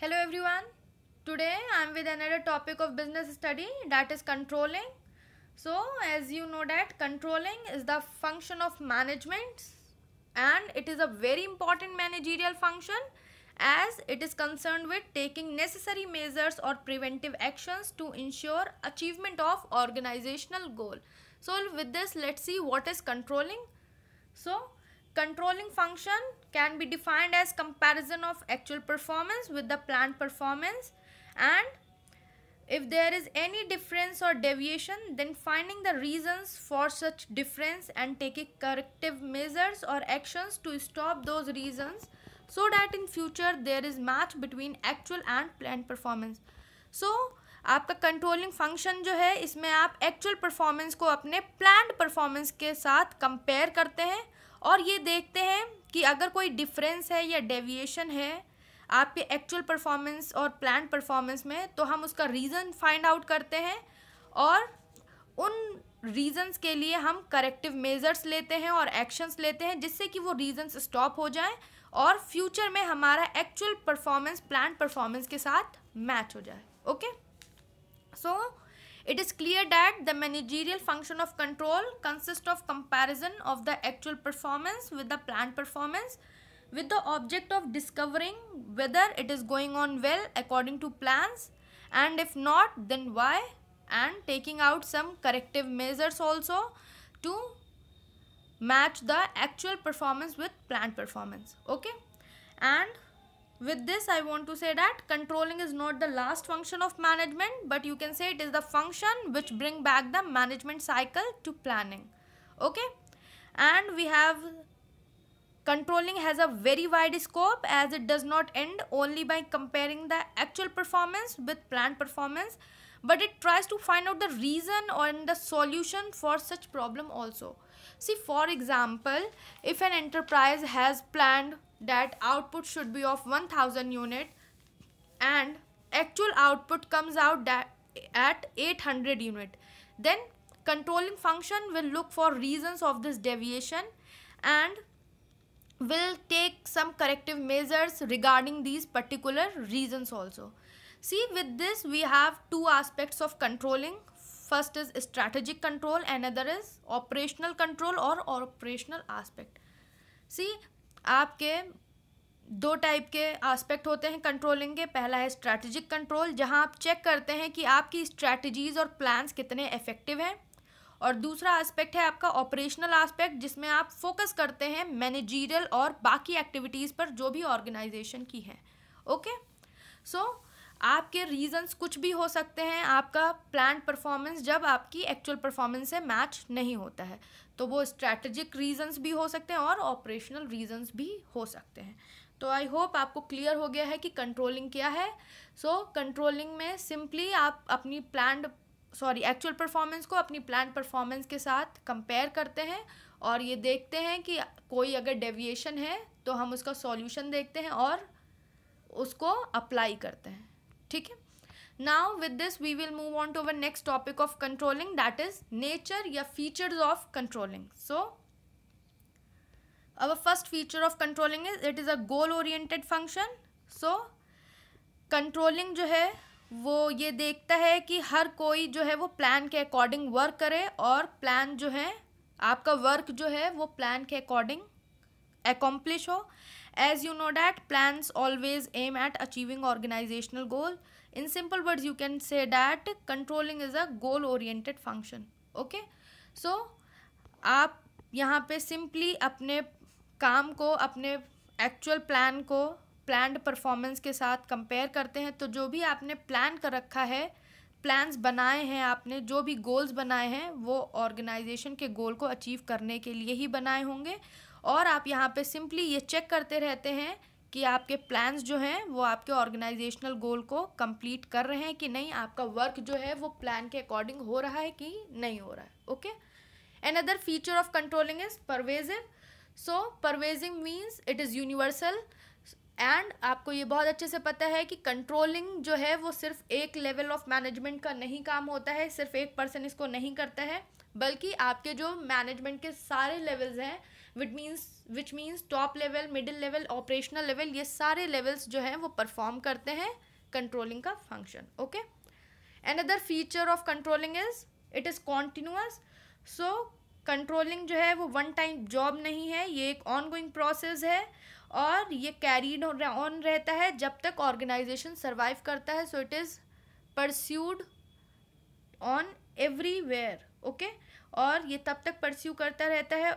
Hello everyone. Today I am with another topic of business study that is controlling. So as you know that controlling is the function of management and it is a very important managerial function as it is concerned with taking necessary measures or preventive actions to ensure achievement of organizational goal. So with this let's see what is controlling. So controlling function can be defined as comparison of actual performance with the planned performance and if there is any difference or deviation then finding the reasons for such difference and taking corrective measures or actions to stop those reasons so that in future there is match between actual and planned performance so आपका controlling function जो है इसमें आप actual performance को अपने plan performance के साथ compare करते हैं और ये देखते हैं कि अगर कोई डिफरेंस है या डेविएशन है आपके एक्चुअल परफॉर्मेंस और प्लान परफॉर्मेंस में तो हम उसका रीज़न फाइंड आउट करते हैं और उन रीज़न्स के लिए हम करेक्टिव मेज़र्स लेते हैं और एक्शंस लेते हैं जिससे कि वो रीज़न्स स्टॉप हो जाएं और फ्यूचर में हमारा एक्चुअल परफॉर्मेंस प्लान परफॉर्मेंस के साथ मैच हो जाए okay so so, It is clear that the managerial function of control consists of comparison of the actual performance with the planned performance with the object of discovering whether it is going on well according to plans and if not then why and taking out some corrective measures also to match the actual performance with planned performance okay and with this I want to say that controlling is not the last function of management but you can say it is the function which bring back the management cycle to planning. Okay and we have controlling has a very wide scope as it does not end only by comparing the actual performance with planned performance but it tries to find out the reason and the solution for such problem also see for example if an enterprise has planned that output should be of 1000 unit and actual output comes out that at 800 unit then controlling function will look for reasons of this deviation and will take some corrective measures regarding these particular reasons also see with this we have two aspects of controlling first is strategic control and other is operational control और operational aspect see आपके दो type के aspect होते हैं controlling के पहला है strategic control जहां आप चेक करते हैं कि आपकी स्ट्रैटेजीज़ और प्लान्स कितने इफ़ेक्टिव हैं और दूसरा एस्पेक्ट है आपका ऑपरेशनल एस्पेक्ट जिसमें आप फोकस करते हैं मैनेजीरियल और बाकी एक्टिविटीज़ पर जो भी ऑर्गेनाइजेशन की हैं ओके सो आपके रीजंस कुछ भी हो सकते हैं आपका प्लान परफॉर्मेंस जब आपकी एक्चुअल परफॉर्मेंस से मैच नहीं होता है तो वो स्ट्रैटेजिक रीजंस भी हो सकते हैं और ऑपरेशनल रीजंस भी हो सकते हैं तो आई होप आपको क्लियर हो गया है कि कंट्रोलिंग क्या है सो so, कंट्रोलिंग में सिंपली आप अपनी प्लान सॉरी एक्चुअल परफॉर्मेंस को अपनी प्लान परफॉर्मेंस के साथ कंपेयर करते हैं और ये देखते हैं कि कोई अगर डेविएशन है तो हम उसका सॉल्यूशन देखते हैं और उसको अप्लाई करते हैं ठीक है now with this we will move on to our next topic of controlling that is nature या features of controlling so our first feature of controlling is it is a goal oriented function so controlling जो है वो ये देखता है कि हर कोई जो है वो प्लान के अकॉर्डिंग वर्क करे और प्लान जो है आपका वर्क जो है वो प्लान के अकॉर्डिंग एकम्प्लिश हो as you know that plan always aim at achieving organisational goal in simple words you can say that controlling is a goal oriented function okay so आप यहाँ पे सिंपली अपने काम को अपने एक्चुअल प्लान को plan performance के साथ कंपेयर करते हैं तो जो भी आपने प्लान कर रखा है प्लान्स बनाए हैं आपने जो भी गोल्स बनाए हैं वो ऑर्गेनाइजेशन के गोल को अचीव करने के लिए ही बनाए होंगे और आप यहाँ पे सिंपली ये चेक करते रहते हैं कि आपके प्लान्स जो हैं वो आपके ऑर्गेनाइजेशनल गोल को कंप्लीट कर रहे हैं कि नहीं आपका वर्क जो है वो प्लान के अकॉर्डिंग हो रहा है कि नहीं हो रहा है okay another feature of controlling is pervasive so pervasive means it is universal and आपको ये बहुत अच्छे से पता है कि कंट्रोलिंग जो है वो सिर्फ एक लेवल ऑफ मैनेजमेंट का नहीं काम होता है सिर्फ एक पर्सन इसको नहीं करता है बल्कि आपके जो मैनेजमेंट के सारे लेवल्स हैं it means which means top level middle level operational level ये सारे लेवल्स जो हैं वो परफॉर्म करते हैं कंट्रोलिंग का function okay and other feature of controlling is it is continuous so controlling जो है वो वन टाइम जॉब नहीं है ये एक ऑन गोइंग प्रोसेस है और ये कैरीड ऑन रहता है जब तक ऑर्गेनाइजेशन सर्वाइव करता है so it is pursued on everywhere okay और ये तब तक परस्यू करता रहता है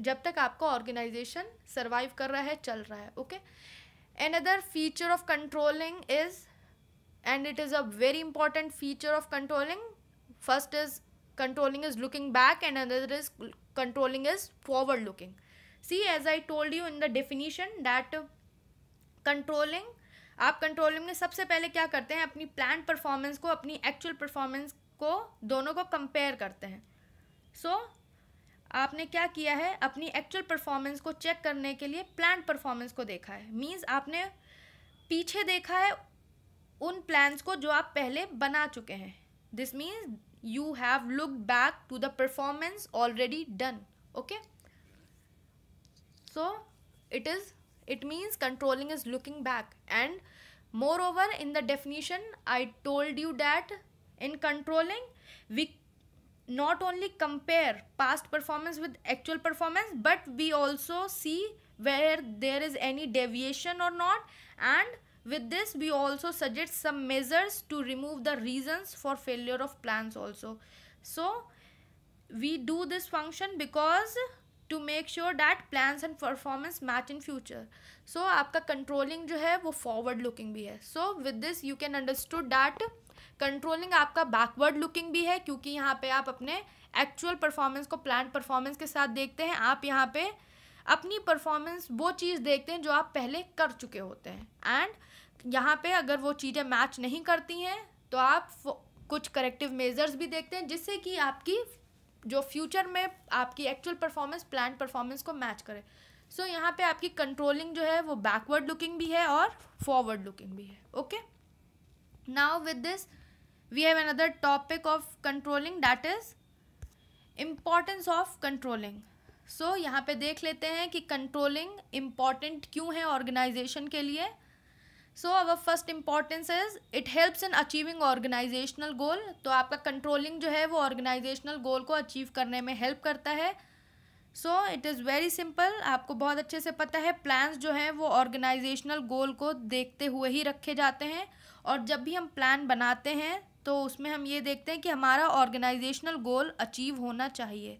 जब तक आपका ऑर्गेनाइजेशन सर्वाइव कर रहा है चल रहा है okay another feature of controlling is and it is a very important feature of controlling first is controlling is looking back and other is controlling is forward looking see as I told you in the definition that controlling आप controlling में सबसे पहले क्या करते हैं अपनी plan performance को अपनी एक्चुअल परफॉर्मेंस को दोनों को कंपेयर करते हैं सो so, आपने क्या किया है अपनी एक्चुअल परफॉर्मेंस को चेक करने के लिए प्लान परफॉर्मेंस को देखा है मीन्स आपने पीछे देखा है उन प्लान्स को जो आप पहले बना चुके हैं this means you have look back to the performance already done okay so it is it means controlling is looking back and moreover in the definition I told you that in controlling we not only compare past performance with actual performance but we also see where there is any deviation or not and with this we also suggest some measures to remove the reasons for failure of plans also so we do this function because to make sure that plans and performance match in future. So, your controlling, जो forward looking. Forward looking भी है so with this you can controlling आपका backward looking भी है क्योंकि यहाँ पे आप अपने एक्चुअल परफॉर्मेंस को प्लान परफॉर्मेंस के साथ देखते हैं आप यहाँ पे अपनी परफॉर्मेंस वो चीज़ देखते हैं जो आप पहले कर चुके होते हैं एंड यहाँ पे अगर वो चीज़ें मैच नहीं करती हैं तो आप कुछ करेक्टिव मेजर्स भी देखते हैं जिससे कि आपकी जो फ्यूचर में आपकी एक्चुअल परफॉर्मेंस प्लान परफॉर्मेंस को मैच करे सो so, यहाँ पे आपकी कंट्रोलिंग जो है वो बैकवर्ड लुकिंग भी है और फॉरवर्ड लुकिंग भी है okay now with this we have another topic of controlling that is importance of controlling so यहाँ पे देख लेते हैं कि कंट्रोलिंग इम्पॉर्टेंट क्यों है ऑर्गेनाइजेशन के लिए so our first importance is it helps in achieving organisational goal तो आपका कंट्रोलिंग जो है वो ऑर्गेनाइजेशनल गोल को अचीव करने में हेल्प करता है so it is very simple आपको बहुत अच्छे से पता है प्लान्स जो हैं वो ऑर्गेनाइजेशनल गोल को देखते हुए ही रखे जाते हैं और जब भी हम प्लान बनाते हैं तो उसमें हम ये देखते हैं कि हमारा ऑर्गेनाइजेशनल गोल अचीव होना चाहिए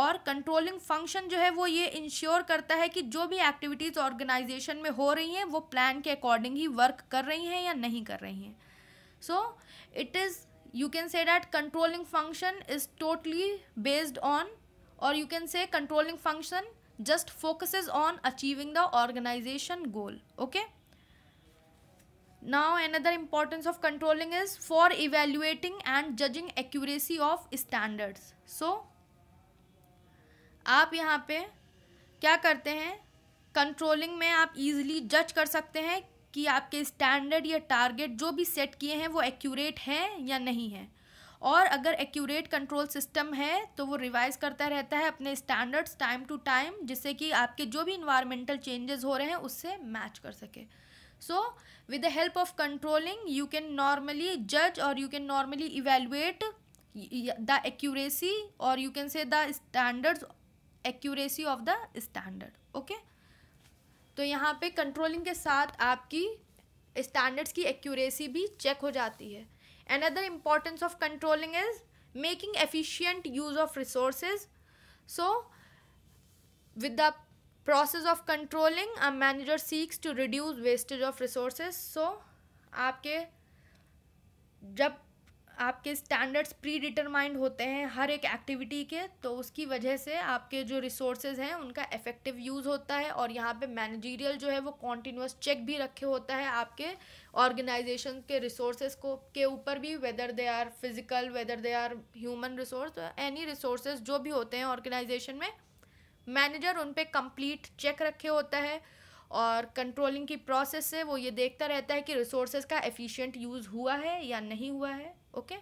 और कंट्रोलिंग फंक्शन जो है वो ये इंश्योर करता है कि जो भी एक्टिविटीज़ ऑर्गेनाइजेशन में हो रही हैं वो प्लान के अकॉर्डिंग ही वर्क कर रही हैं या नहीं कर रही हैं so it is you can say that controlling function is totally based on और you can say controlling function just focuses on achieving the organisation goal okay now another importance of controlling is for evaluating and judging accuracy of standards so आप यहाँ पे क्या करते हैं controlling में आप easily जज कर सकते हैं कि आपके स्टैंडर्ड या टारगेट जो भी सेट किए हैं वो एक्यूरेट हैं या नहीं है और अगर एक्यूरेट कंट्रोल सिस्टम है तो वो रिवाइज करता रहता है अपने स्टैंडर्ड्स टाइम टू टाइम जिससे कि आपके जो भी इन्वायरमेंटल चेंजेस हो रहे हैं उससे मैच कर सके so with the help of controlling you can normally जज और you can normally evaluate the accuracy और you can say the standard accuracy of the standard okay तो यहाँ पे कंट्रोलिंग के साथ आपकी स्टैंडर्ड्स की एक्यूरेसी भी चेक हो जाती है and other importance of controlling is making efficient use of resources so with the process of controlling a manager seeks to reduce wastage of resource so आपके जब आपके स्टैंडर्ड्स प्री डिटरमाइंड होते हैं हर एक एक्टिविटी के तो उसकी वजह से आपके जो रिसोर्सेज हैं उनका इफ़ेक्टिव यूज़ होता है और यहाँ पे मैनेजीरियल जो है वो कॉन्टीन्यूस चेक भी रखे होता है आपके ऑर्गेनाइजेशन के रिसोर्सेज को के ऊपर भी whether they are physical whether they are human resource any resources जो भी होते हैं ऑर्गेनाइजेशन में मैनेजर उन पर कंप्लीट चेक रखे होता है और कंट्रोलिंग की प्रोसेस से वो ये देखता रहता है कि रिसोर्सेज का एफिशिएंट यूज़ हुआ है या नहीं हुआ है okay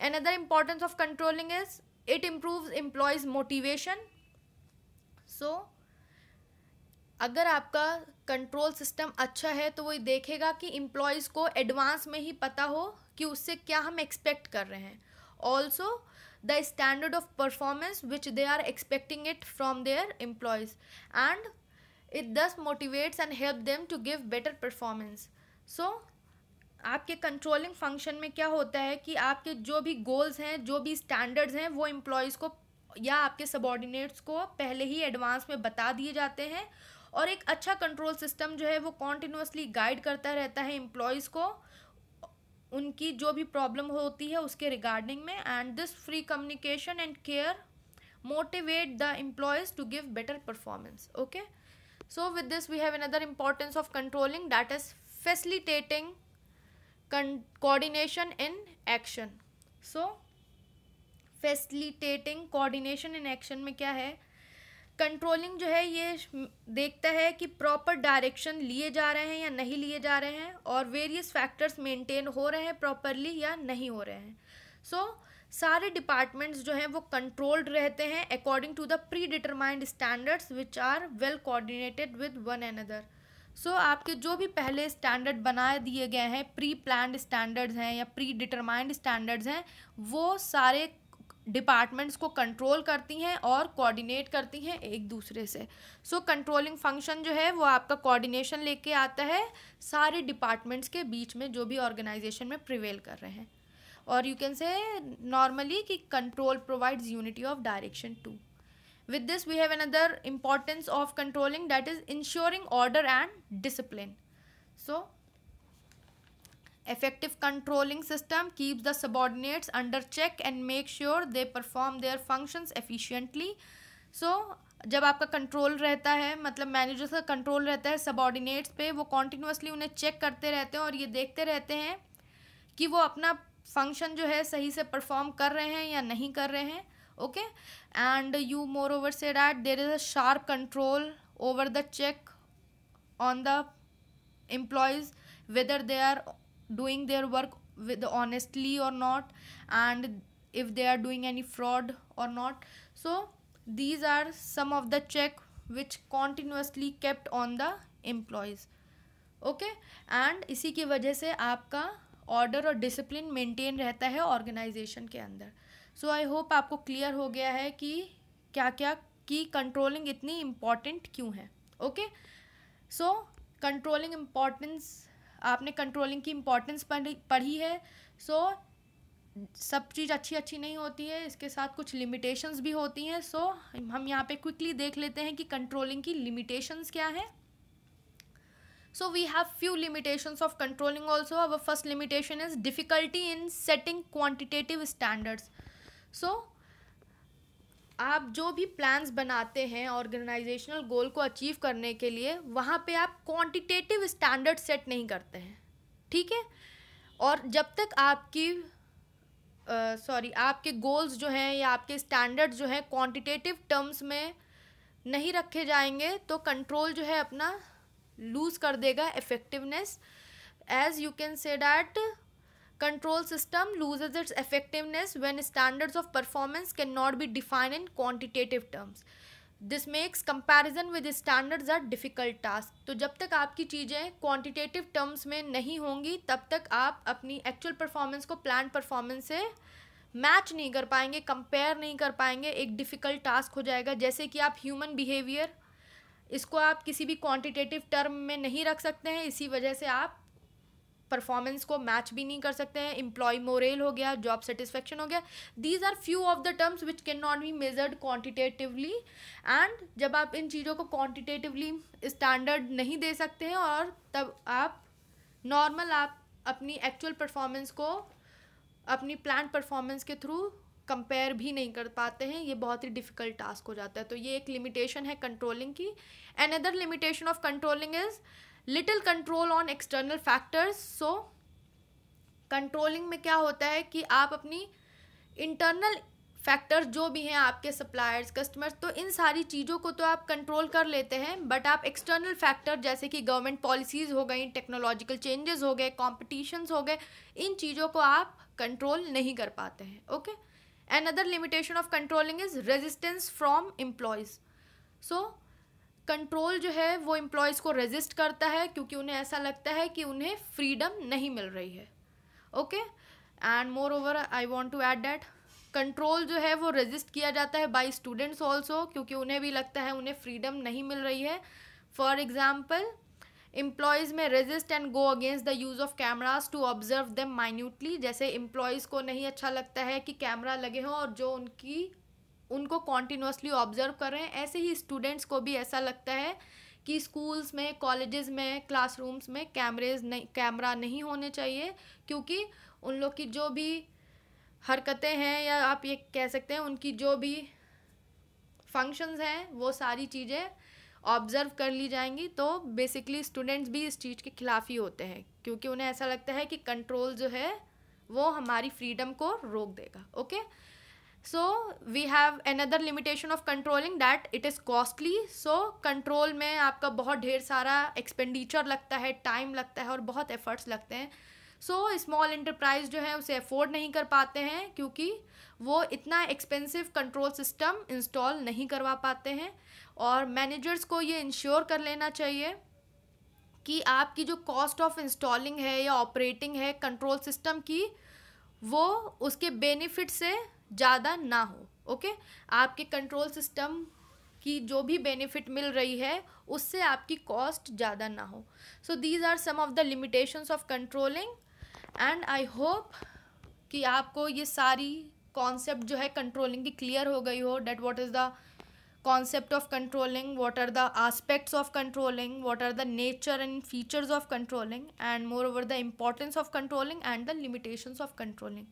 and other importance of controlling is it improves employees motivation so अगर आपका कंट्रोल सिस्टम अच्छा है तो वो देखेगा कि एम्प्लॉयज़ को एडवांस में ही पता हो कि उससे क्या हम एक्सपेक्ट कर रहे हैं also the standard of performance which they are expecting it from their employees and it thus motivates and help them to give better performance so आपके कंट्रोलिंग फंक्शन में क्या होता है कि आपके जो भी गोल्स हैं जो भी स्टैंडर्ड्स हैं वो एम्प्लॉयज़ को या आपके सबॉर्डिनेट्स को पहले ही एडवांस में बता दिए जाते हैं और एक अच्छा कंट्रोल सिस्टम जो है वो कॉन्टिन्यूसली गाइड करता रहता है एम्प्लॉयज़ को उनकी जो भी प्रॉब्लम होती है उसके रिगार्डिंग में and this free communication and care motivate the employees to give better performance okay so with this we have another importance of controlling that is facilitating coordination in action so facilitating coordination in action में क्या है controlling जो है ये देखता है कि proper direction लिए जा रहे हैं या नहीं लिए जा रहे हैं और वेरियस फैक्टर्स मेंटेन हो रहे हैं प्रॉपरली या नहीं हो रहे हैं सो so, सारे डिपार्टमेंट्स जो हैं वो कंट्रोल्ड रहते हैं according to the predetermined standards which are well coordinated with one another so आपके जो भी पहले स्टैंडर्ड बना दिए गए हैं प्री प्लान स्टैंडर्ड्स हैं या प्री डिटरमाइंड स्टैंडर्ड्स हैं वो सारे डिपार्टमेंट्स को कंट्रोल करती हैं और कोऑर्डिनेट करती हैं एक दूसरे से सो कंट्रोलिंग फंक्शन जो है वो आपका कोऑर्डिनेशन लेके आता है सारे डिपार्टमेंट्स के बीच में जो भी ऑर्गेनाइजेशन में प्रिवेल कर रहे हैं और यू कैन से नॉर्मली कि control provides unity of direction to with this we have another importance of controlling that is ensuring order and discipline so effective controlling system keeps the subordinates under check and make sure they perform their functions efficiently so जब आपका control रहता है मतलब managers का control रहता है subordinates पे वो कॉन्टीन्यूसली उन्हें चेक करते रहते हैं और ये देखते रहते हैं कि वो अपना फंक्शन जो है सही से परफॉर्म कर रहे हैं या नहीं कर रहे हैं okay and you moreover say that there is a sharp control over the check on the employees whether they are doing their work with honestly or not and if they are doing any fraud or not so these are some of the check which continuously kept on the employees okay and इसी की वजह से आपका order और discipline maintain रहता है organisation के अंदर सो आई होप आपको क्लियर हो गया है कि क्या क्या की कंट्रोलिंग इतनी इम्पॉर्टेंट क्यों है ओके सो कंट्रोलिंग इम्पॉर्टेंस आपने कंट्रोलिंग की इम्पोर्टेंस पढ़ी पढ़ी है सो so, सब चीज़ अच्छी अच्छी नहीं होती है इसके साथ कुछ लिमिटेशंस भी होती हैं सो so, हम यहाँ पे क्विकली देख लेते हैं कि कंट्रोलिंग की लिमिटेशंस क्या हैं so we have few limitations of controlling also our first limitation is difficulty in setting quantitative standards so आप जो भी प्लान्स बनाते हैं ऑर्गेनाइजेशनल गोल को अचीव करने के लिए वहाँ पे आप क्वांटिटेटिव स्टैंडर्ड सेट नहीं करते हैं ठीक है और जब तक आपकी सॉरी आपके गोल्स जो हैं या आपके स्टैंडर्ड जो हैं क्वांटिटेटिव टर्म्स में नहीं रखे जाएंगे तो कंट्रोल जो है अपना लूज़ कर देगा effectiveness as you can say that control system loses its effectiveness when standards of performance cannot be defined in quantitative terms this makes comparison with standards are difficult task तो जब तक आपकी चीज़ें क्वांटिटेटिव टर्म्स में नहीं होंगी तब तक आप अपनी एक्चुअल परफॉर्मेंस को प्लान परफॉर्मेंस से मैच नहीं कर पाएंगे कंपेयर नहीं कर पाएंगे एक डिफ़िकल्ट टास्क हो जाएगा जैसे कि आप ह्यूमन बिहेवियर इसको आप किसी भी क्वांटिटेटिव टर्म में नहीं रख सकते हैं इसी वजह से आप परफॉर्मेंस को मैच भी नहीं कर सकते हैं इम्प्लॉय मोरेल हो गया जॉब सेटिस्फेक्शन हो गया these are few of the terms which can not be measured quantitatively and जब आप इन चीज़ों को क्वान्टिटेटिवली स्टैंडर्ड नहीं दे सकते हैं और तब आप नॉर्मल आप अपनी एक्चुअल परफॉर्मेंस को अपनी प्लान परफॉर्मेंस के थ्रू कंपेयर भी नहीं कर पाते हैं ये बहुत ही डिफ़िकल्ट टास्क हो जाता है तो ये एक लिमिटेशन है कंट्रोलिंग की and other limitation of controlling is little control on external factors so controlling में क्या होता है कि आप अपनी इंटरनल फैक्टर्स जो भी हैं आपके सप्लायर्स कस्टमर्स तो इन सारी चीज़ों को तो आप कंट्रोल कर लेते हैं बट आप एक्सटर्नल फैक्टर जैसे कि गवर्नमेंट पॉलिसीज़ हो गई टेक्नोलॉजिकल चेंजेस हो गए कॉम्पिटिशन्स हो गए इन चीज़ों को आप कंट्रोल नहीं कर पाते हैं okay and other limitation of controlling is resistance from employees so control जो है वो एम्प्लॉयज़ को रेजिस्ट करता है क्योंकि उन्हें ऐसा लगता है कि उन्हें फ्रीडम नहीं मिल रही है okay and moreover I want to add that control जो है वो रेजिस्ट किया जाता है बाई स्टूडेंट्स ऑल्सो क्योंकि उन्हें भी लगता है उन्हें फ्रीडम नहीं मिल रही है फॉर एग्ज़ाम्पल एम्प्लॉयज़ में resist and go against the use of cameras to observe them minutely जैसे एम्प्लॉयज़ को नहीं अच्छा लगता है कि कैमरा लगे हों और जो उनकी उनको कॉन्टिन्यूसली ऑब्जर्व कर रहे हैं ऐसे ही स्टूडेंट्स को भी ऐसा लगता है कि स्कूल्स में कॉलेजेस में क्लासरूम्स में कैमरेज नहीं कैमरा नहीं होने चाहिए क्योंकि उन लोग की जो भी हरकतें हैं या आप ये कह सकते हैं उनकी जो भी फंक्शंस हैं वो सारी चीज़ें ऑब्ज़र्व कर ली जाएंगी तो बेसिकली स्टूडेंट्स भी इस चीज़ के खिलाफ ही होते हैं क्योंकि उन्हें ऐसा लगता है कि कंट्रोल जो है वो हमारी फ्रीडम को रोक देगा okay so we have another limitation of controlling that it is costly so control में आपका बहुत ढेर सारा एक्सपेंडिचर लगता है टाइम लगता है और बहुत एफर्ट्स लगते हैं सो स्मॉल इंटरप्राइज जो है उसे अफोर्ड नहीं कर पाते हैं क्योंकि वो इतना एक्सपेंसिव कंट्रोल सिस्टम इंस्टॉल नहीं करवा पाते हैं और मैनेजर्स को ये इंश्योर कर लेना चाहिए कि आपकी जो कॉस्ट ऑफ इंस्टॉलिंग है या ऑपरेटिंग है कंट्रोल सिस्टम की वो उसके बेनिफिट से ज़्यादा ना हो ओके आपके कंट्रोल सिस्टम की जो भी बेनिफिट मिल रही है उससे आपकी कॉस्ट ज़्यादा ना हो so these are some of the limitations of controlling and I hope कि आपको ये सारी कॉन्सेप्ट जो है कंट्रोलिंग की क्लियर हो गई हो that what is the concept of controlling what are the aspects of controlling what are the nature and features of controlling and moreover the importance of controlling and the limitation of controlling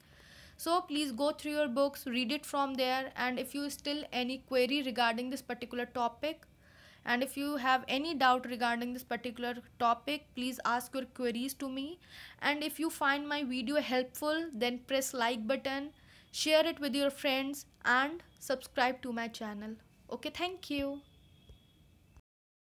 so please go through your books read it from there and if you still any query regarding this particular topic and if you have any doubt regarding this particular topic please ask your queries to me and if you find my video helpful then press like button share it with your friends and subscribe to my channel okay thank you